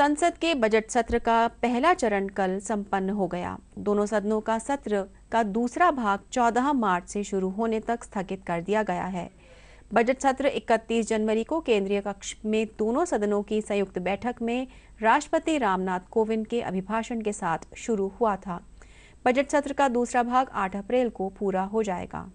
संसद के बजट सत्र का पहला चरण कल संपन्न हो गया दोनों सदनों का सत्र का दूसरा भाग 14 मार्च से शुरू होने तक स्थगित कर दिया गया है बजट सत्र 31 जनवरी को केंद्रीय कक्ष में दोनों सदनों की संयुक्त बैठक में राष्ट्रपति रामनाथ कोविंद के अभिभाषण के साथ शुरू हुआ था बजट सत्र का दूसरा भाग 8 अप्रैल को पूरा हो जाएगा